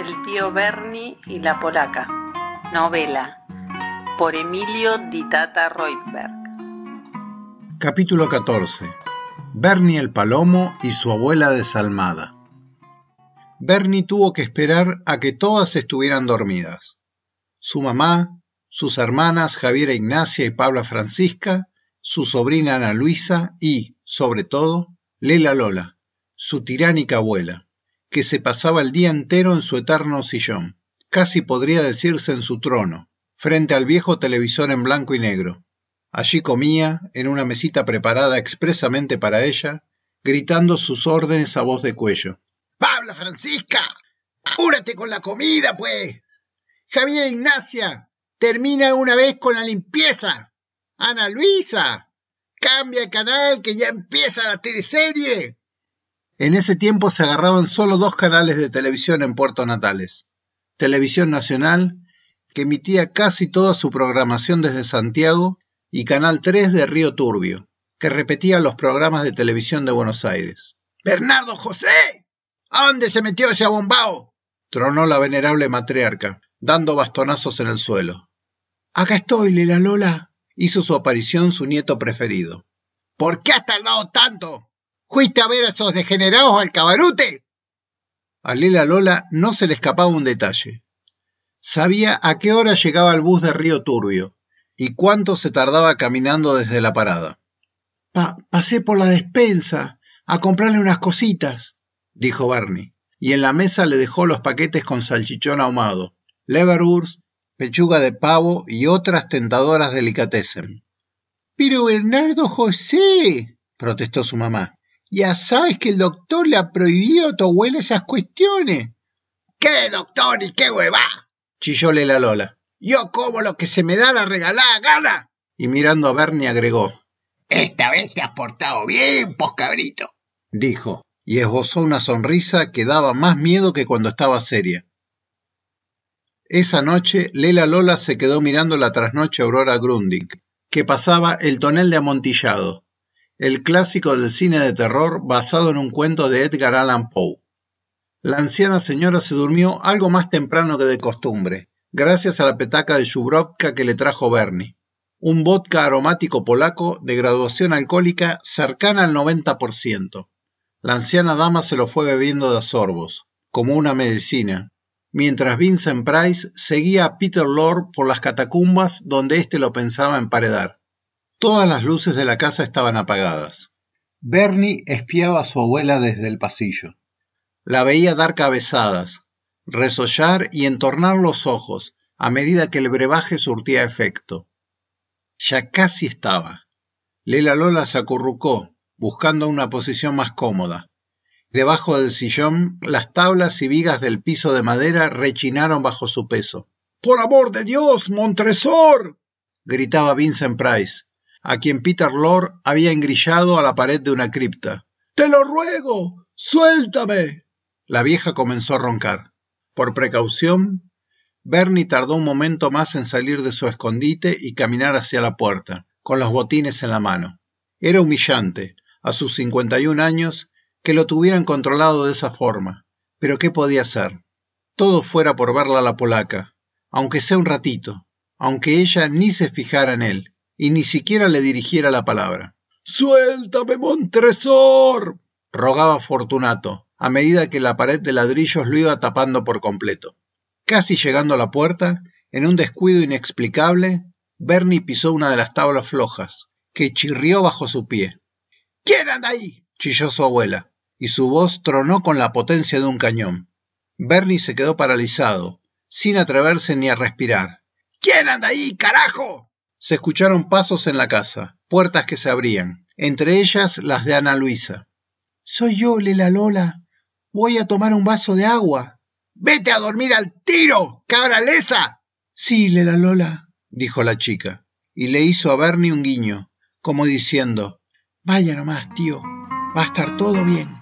El tío Bernie y la polaca. Novela. Por Emilio Ditata Reutberg. Capítulo 14. Bernie el Palomo y su abuela desalmada. Bernie tuvo que esperar a que todas estuvieran dormidas. Su mamá, sus hermanas Javiera e Ignacia y Paula Francisca, su sobrina Ana Luisa y, sobre todo, Lela Lola, su tiránica abuela que se pasaba el día entero en su eterno sillón, casi podría decirse en su trono, frente al viejo televisor en blanco y negro. Allí comía, en una mesita preparada expresamente para ella, gritando sus órdenes a voz de cuello. ¡Pabla Francisca! ¡Apúrate con la comida, pues! Javier Ignacia, termina una vez con la limpieza. Ana Luisa, cambia el canal que ya empieza la teleserie. En ese tiempo se agarraban solo dos canales de televisión en Puerto Natales. Televisión Nacional, que emitía casi toda su programación desde Santiago, y Canal 3 de Río Turbio, que repetía los programas de televisión de Buenos Aires. ¡Bernardo José! ¿A dónde se metió ese abombao? tronó la venerable matriarca, dando bastonazos en el suelo. Acá estoy, Lila Lola, hizo su aparición su nieto preferido. ¿Por qué has tardado tanto? ¿Fuiste a ver a esos degenerados al cabarute? A Lila Lola no se le escapaba un detalle. Sabía a qué hora llegaba el bus de Río Turbio y cuánto se tardaba caminando desde la parada. pasé por la despensa a comprarle unas cositas, dijo Barney, y en la mesa le dejó los paquetes con salchichón ahumado, leverwurst, pechuga de pavo y otras tentadoras delicatessen. Pero Bernardo José, protestó su mamá. Ya sabes que el doctor le ha prohibido a tu abuela esas cuestiones. ¿Qué doctor y qué hueva? chillóle la Lola. Yo como lo que se me da la regalada gana. Y mirando a Bernie agregó. Esta vez te has portado bien, pos cabrito, dijo, y esbozó una sonrisa que daba más miedo que cuando estaba seria. Esa noche, Lela Lola se quedó mirando la trasnoche Aurora Grundig, que pasaba el tonel de amontillado, el clásico del cine de terror basado en un cuento de Edgar Allan Poe. La anciana señora se durmió algo más temprano que de costumbre, gracias a la petaca de Shubrovka que le trajo Bernie, un vodka aromático polaco de graduación alcohólica cercana al 90%. La anciana dama se lo fue bebiendo de a sorbos, como una medicina, mientras Vincent Price seguía a Peter Lord por las catacumbas donde éste lo pensaba emparedar. Todas las luces de la casa estaban apagadas. Bernie espiaba a su abuela desde el pasillo. La veía dar cabezadas, resollar y entornar los ojos a medida que el brebaje surtía efecto. Ya casi estaba. Lela Lola se acurrucó, buscando una posición más cómoda. Debajo del sillón, las tablas y vigas del piso de madera rechinaron bajo su peso. ¡Por amor de Dios, Montresor! gritaba Vincent Price a quien Peter Lord había engrillado a la pared de una cripta. ¡Te lo ruego! ¡Suéltame! La vieja comenzó a roncar. Por precaución, Bernie tardó un momento más en salir de su escondite y caminar hacia la puerta, con los botines en la mano. Era humillante, a sus cincuenta y un años, que lo tuvieran controlado de esa forma. Pero ¿qué podía hacer? Todo fuera por verla a la polaca, aunque sea un ratito, aunque ella ni se fijara en él, y ni siquiera le dirigiera la palabra. Suéltame, Montresor. rogaba Fortunato, a medida que la pared de ladrillos lo iba tapando por completo. Casi llegando a la puerta, en un descuido inexplicable, Bernie pisó una de las tablas flojas, que chirrió bajo su pie. ¿Quién anda ahí? chilló su abuela, y su voz tronó con la potencia de un cañón. Bernie se quedó paralizado, sin atreverse ni a respirar. ¿Quién anda ahí, carajo? Se escucharon pasos en la casa, puertas que se abrían, entre ellas las de Ana Luisa. Soy yo, Lela Lola. Voy a tomar un vaso de agua. Vete a dormir al tiro, cabralesa Sí, Lela Lola, dijo la chica, y le hizo a Bernie un guiño, como diciendo, Vaya nomás, tío, va a estar todo bien.